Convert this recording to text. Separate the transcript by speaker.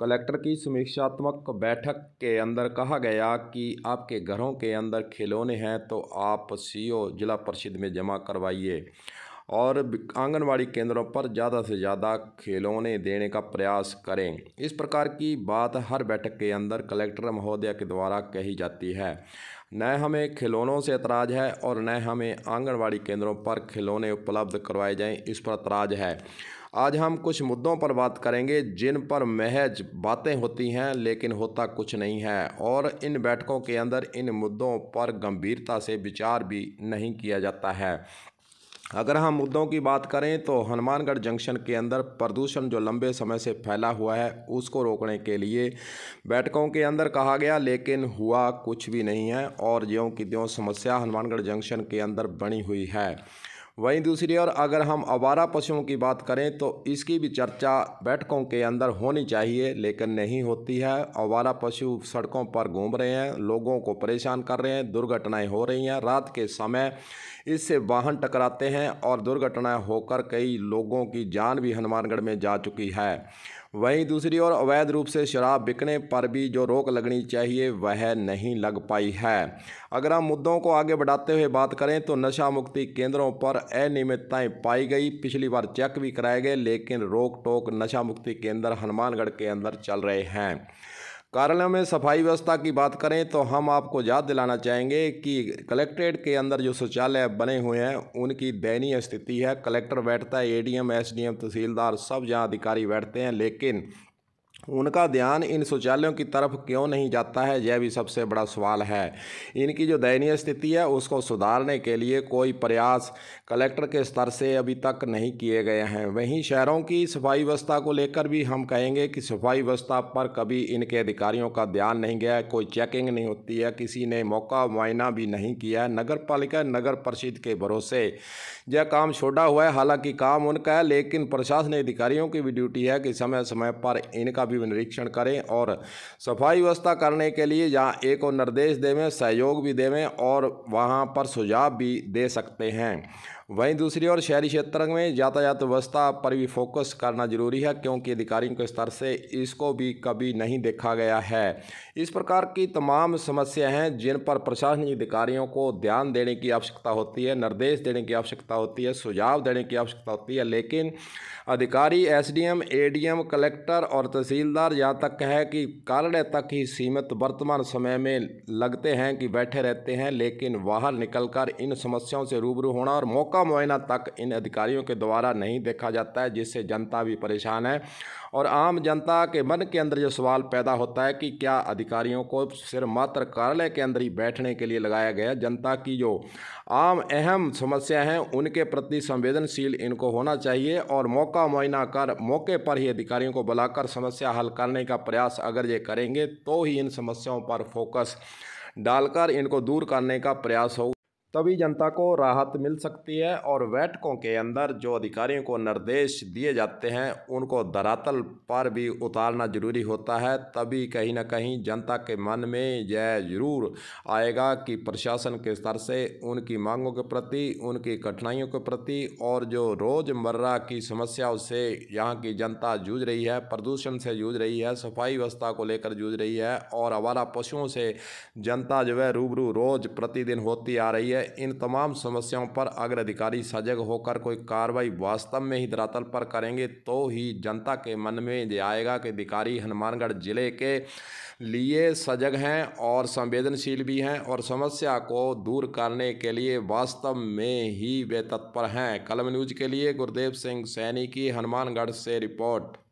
Speaker 1: collector की समीक्षात्मक बैठक के अंदर कहा गया कि आपके घरों के अंदर खिलौने हैं तो आप सीओ जिला परिषद में जमा करवाइए और आंगनवाड़ी केंद्रों पर ज़्यादा से ज़्यादा खिलौने देने का प्रयास करें इस प्रकार की बात हर बैठक के अंदर कलेक्टर महोदय के द्वारा कही जाती है न हमें खिलौनों से ऐतराज़ है और न हमें आंगनवाड़ी केंद्रों पर खिलौने उपलब्ध करवाए जाएं इस पर ऐतराज़ है आज हम कुछ मुद्दों पर बात करेंगे जिन पर महज बातें होती हैं लेकिन होता कुछ नहीं है और इन बैठकों के अंदर इन मुद्दों पर गंभीरता से विचार भी नहीं किया जाता है अगर हम मुद्दों की बात करें तो हनुमानगढ़ जंक्शन के अंदर प्रदूषण जो लंबे समय से फैला हुआ है उसको रोकने के लिए बैठकों के अंदर कहा गया लेकिन हुआ कुछ भी नहीं है और ज्यों की त्यों समस्या हनुमानगढ़ जंक्शन के अंदर बनी हुई है वहीं दूसरी ओर अगर हम आवारा पशुओं की बात करें तो इसकी भी चर्चा बैठकों के अंदर होनी चाहिए लेकिन नहीं होती है आवारा पशु सड़कों पर घूम रहे हैं लोगों को परेशान कर रहे हैं दुर्घटनाएं हो रही हैं रात के समय इससे वाहन टकराते हैं और दुर्घटनाएं होकर कई लोगों की जान भी हनुमानगढ़ में जा चुकी है वहीं दूसरी ओर अवैध रूप से शराब बिकने पर भी जो रोक लगनी चाहिए वह नहीं लग पाई है अगर हम मुद्दों को आगे बढ़ाते हुए बात करें तो नशा मुक्ति केंद्रों पर अनियमितताएँ पाई गई पिछली बार चेक भी कराए गए लेकिन रोक टोक नशा मुक्ति केंद्र हनुमानगढ़ के अंदर चल रहे हैं कार्यालयों में सफाई व्यवस्था की बात करें तो हम आपको याद दिलाना चाहेंगे कि कलेक्ट्रेट के अंदर जो शौचालय बने हुए हैं उनकी दयनीय स्थिति है कलेक्टर बैठता है एडीएम एसडीएम तहसीलदार सब जहाँ अधिकारी बैठते हैं लेकिन उनका ध्यान इन शौचालयों की तरफ क्यों नहीं जाता है यह भी सबसे बड़ा सवाल है इनकी जो दयनीय स्थिति है उसको सुधारने के लिए कोई प्रयास कलेक्टर के स्तर से अभी तक नहीं किए गए हैं वहीं शहरों की सफाई व्यवस्था को लेकर भी हम कहेंगे कि सफाई व्यवस्था पर कभी इनके अधिकारियों का ध्यान नहीं गया कोई चेकिंग नहीं होती है किसी ने मौका मुआयना भी नहीं किया है नगर पालिका नगर परिषद के भरोसे यह काम छोड़ा हुआ है हालांकि काम उनका है लेकिन प्रशासनिक अधिकारियों की भी ड्यूटी है कि समय समय पर इनका भी निरीक्षण करें और सफाई व्यवस्था करने के लिए जहाँ एक और निर्देश देवें सहयोग भी देवें और वहाँ पर सुझाव भी दे सकते हैं वहीं दूसरी ओर शहरी क्षेत्र में यातायात व्यवस्था पर भी फोकस करना जरूरी है क्योंकि अधिकारियों के स्तर से इसको भी कभी नहीं देखा गया है इस प्रकार की तमाम समस्याएं हैं जिन पर प्रशासनिक अधिकारियों को ध्यान देने की आवश्यकता होती है निर्देश देने की आवश्यकता होती है सुझाव देने की आवश्यकता होती है लेकिन अधिकारी एस डी कलेक्टर और तहसीलदार यहाँ तक है कि कार्य तक ही सीमित वर्तमान समय में लगते हैं कि बैठे रहते हैं लेकिन बाहर निकलकर इन समस्याओं से रूबरू होना और मौका का मुआयना तक इन अधिकारियों के द्वारा नहीं देखा जाता है जिससे जनता भी परेशान है और आम जनता के मन के अंदर जो सवाल पैदा होता है कि क्या अधिकारियों को सिर्फ मात्र कार्यालय के अंदर ही बैठने के लिए लगाया गया जनता की जो आम अहम समस्या हैं उनके प्रति संवेदनशील इनको होना चाहिए और मौका मुआयना कर मौके पर ही अधिकारियों को बुलाकर समस्या हल करने का प्रयास अगर ये करेंगे तो ही इन समस्याओं पर फोकस डालकर इनको दूर करने का प्रयास होगा तभी जनता को राहत मिल सकती है और बैठकों के अंदर जो अधिकारियों को निर्देश दिए जाते हैं उनको धरातल पर भी उतारना जरूरी होता है तभी कहीं ना कहीं जनता के मन में यह जरूर आएगा कि प्रशासन के स्तर से उनकी मांगों के प्रति उनकी कठिनाइयों के प्रति और जो रोज़मर्रा की समस्याओं से यहाँ की जनता जूझ रही है प्रदूषण से जूझ रही है सफाई व्यवस्था को लेकर जूझ रही है और आवारा पशुओं से जनता जो है रूबरू रोज़ प्रतिदिन होती आ रही है इन तमाम समस्याओं पर अगर अधिकारी सजग होकर कोई कार्रवाई वास्तव में ही धरातल पर करेंगे तो ही जनता के मन में ये आएगा कि अधिकारी हनुमानगढ़ ज़िले के लिए सजग हैं और संवेदनशील भी हैं और समस्या को दूर करने के लिए वास्तव में ही वे तत्पर हैं कलम न्यूज के लिए गुरुदेव सिंह सैनी की हनुमानगढ़ से रिपोर्ट